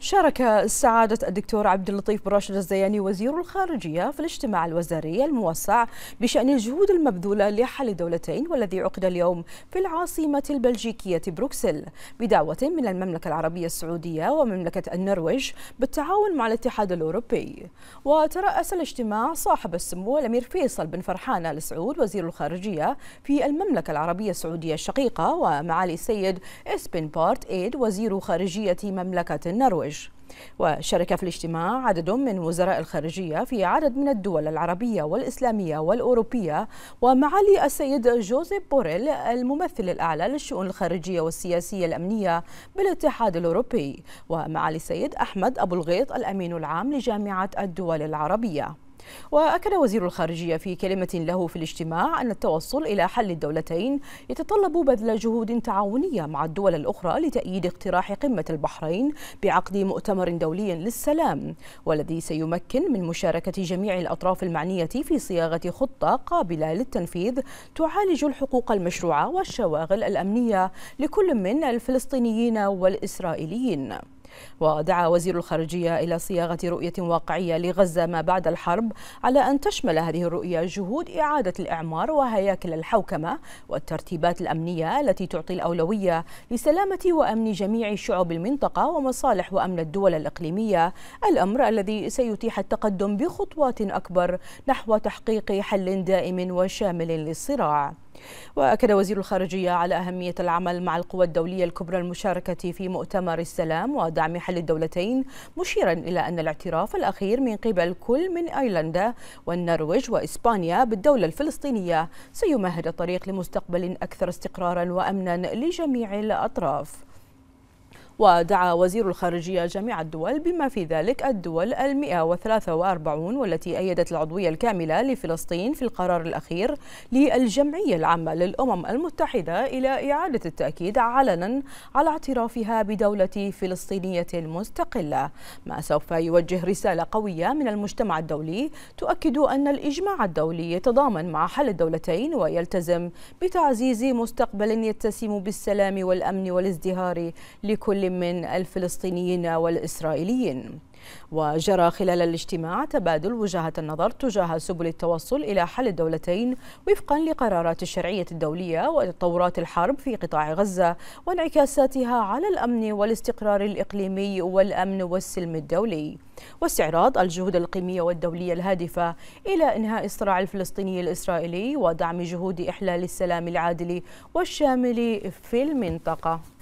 شارك سعادة الدكتور عبد اللطيف بن راشد الزياني وزير الخارجية في الاجتماع الوزاري الموسع بشأن الجهود المبذولة لحل الدولتين والذي عقد اليوم في العاصمة البلجيكية بروكسل بدعوة من المملكة العربية السعودية ومملكة النرويج بالتعاون مع الاتحاد الأوروبي وترأس الاجتماع صاحب السمو الأمير فيصل بن فرحان آل سعود وزير الخارجية في المملكة العربية السعودية الشقيقة ومعالي السيد اسبن بارت إيد وزير خارجية مملكة النرويج التزاوج وشارك في الاجتماع عدد من وزراء الخارجية في عدد من الدول العربية والإسلامية والأوروبية ومعالي السيد جوزيف بوريل الممثل الأعلى للشؤون الخارجية والسياسية الأمنية بالاتحاد الأوروبي ومعالي السيد أحمد أبو الغيط الأمين العام لجامعة الدول العربية وأكد وزير الخارجية في كلمة له في الاجتماع أن التوصل إلى حل الدولتين يتطلب بذل جهود تعاونية مع الدول الأخرى لتأييد اقتراح قمة البحرين بعقد مؤتمر دولي للسلام والذي سيمكن من مشاركة جميع الأطراف المعنية في صياغة خطة قابلة للتنفيذ تعالج الحقوق المشروعة والشواغل الأمنية لكل من الفلسطينيين والإسرائيليين ودعا وزير الخارجية إلى صياغة رؤية واقعية لغزة ما بعد الحرب على أن تشمل هذه الرؤية جهود إعادة الإعمار وهياكل الحوكمة والترتيبات الأمنية التي تعطي الأولوية لسلامة وأمن جميع شعوب المنطقة ومصالح وأمن الدول الإقليمية الأمر الذي سيتيح التقدم بخطوات أكبر نحو تحقيق حل دائم وشامل للصراع وأكد وزير الخارجية على أهمية العمل مع القوى الدولية الكبرى المشاركة في مؤتمر السلام ودعا بدعم حل الدولتين مشيرا إلى أن الاعتراف الأخير من قبل كل من أيرلندا والنرويج وإسبانيا بالدولة الفلسطينية سيمهد الطريق لمستقبل أكثر استقرارا وأمنا لجميع الأطراف ودعا وزير الخارجية جميع الدول بما في ذلك الدول المئة وثلاثة وأربعون والتي أيدت العضوية الكاملة لفلسطين في القرار الأخير للجمعية العامة للأمم المتحدة إلى إعادة التأكيد علنا على اعترافها بدولة فلسطينية مستقلة ما سوف يوجه رسالة قوية من المجتمع الدولي تؤكد أن الإجماع الدولي يتضامن مع حل الدولتين ويلتزم بتعزيز مستقبل يتسم بالسلام والأمن والازدهار لكل من الفلسطينيين والإسرائيليين وجرى خلال الاجتماع تبادل وجهة النظر تجاه سبل التوصل إلى حل الدولتين وفقا لقرارات الشرعية الدولية وتطورات الحرب في قطاع غزة وانعكاساتها على الأمن والاستقرار الإقليمي والأمن والسلم الدولي واستعراض الجهود القيمية والدولية الهادفة إلى إنهاء الصراع الفلسطيني الإسرائيلي ودعم جهود إحلال السلام العادل والشامل في المنطقة